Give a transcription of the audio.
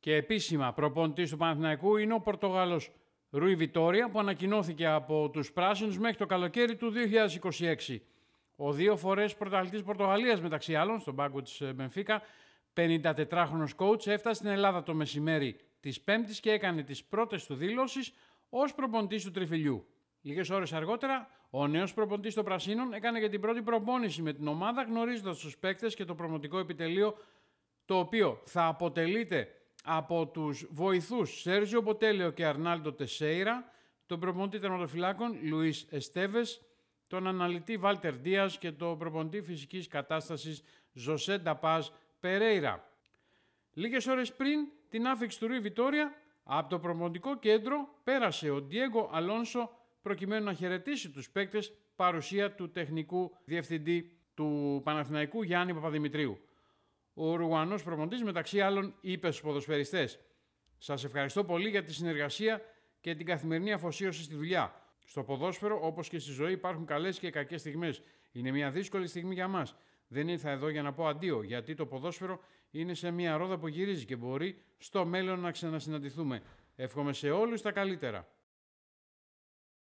και επίσημα προπονητής του Παναθηναϊκού είναι ο Πορτογάλος Ρουι Βιτόρια που ανακοινώθηκε από τους πράσινους μέχρι το καλοκαίρι του 2026. Ο δύο φορές πρωταθλητής Πορτογαλίας μεταξύ άλλων στον πάγκο της ε, Μπενφίκα, 54χρονος coach έφτασε στην Ελλάδα το μεσημέρι της Πέμπτης και έκανε τις πρώτες του δήλωσεις ως προπονητής του Τριφυλιού. Λίγες ώρες αργότερα, ο νέος προπονητής των Πρασίνων έκανε και την πρώτη προπόνηση με την ομάδα, γνωρίζοντας τους παίκτες και το προμοτικό επιτελείο, το οποίο θα αποτελείται από τους βοηθούς Σέρζιο Μποτέλεο και Αρνάλντο Τεσέιρα, τον προπονητή τερματοφυλάκων Λουίς Εστέβες, τον αναλυτή Βάλτερ Ντίας και τον προπονητή φυσικής κατάστασης Ζωσέ Νταπάς Περέιρα. Λίγες ώρες πριν την άφηξη του Ρουί Βιτόρια, από το προπονητικό κέντρο πέρασε ο Ντιέγκο Αλόνσο προκειμένου να χαιρετήσει τους παίκτες παρουσία του τεχνικού διευθυντή του Παναθηναϊκού Γιάννη Παπαδημητρίου ο Ρουανό προμοντή, μεταξύ άλλων είπε στους ποδοσφαιριστές: Σας ευχαριστώ πολύ για τη συνεργασία και την καθημερινή αφοσίωση στη δουλειά. Στο ποδόσφαιρο, όπως και στη ζωή, υπάρχουν καλές και κακές στιγμές. Είναι μια δύσκολη στιγμή για μας. Δεν ήρθα εδώ για να πω αντίο, γιατί το ποδόσφαιρο είναι σε μια ρόδα που γυρίζει και μπορεί στο μέλλον να ξανασυναντηθούμε. Εύχομαι σε όλους τα καλύτερα.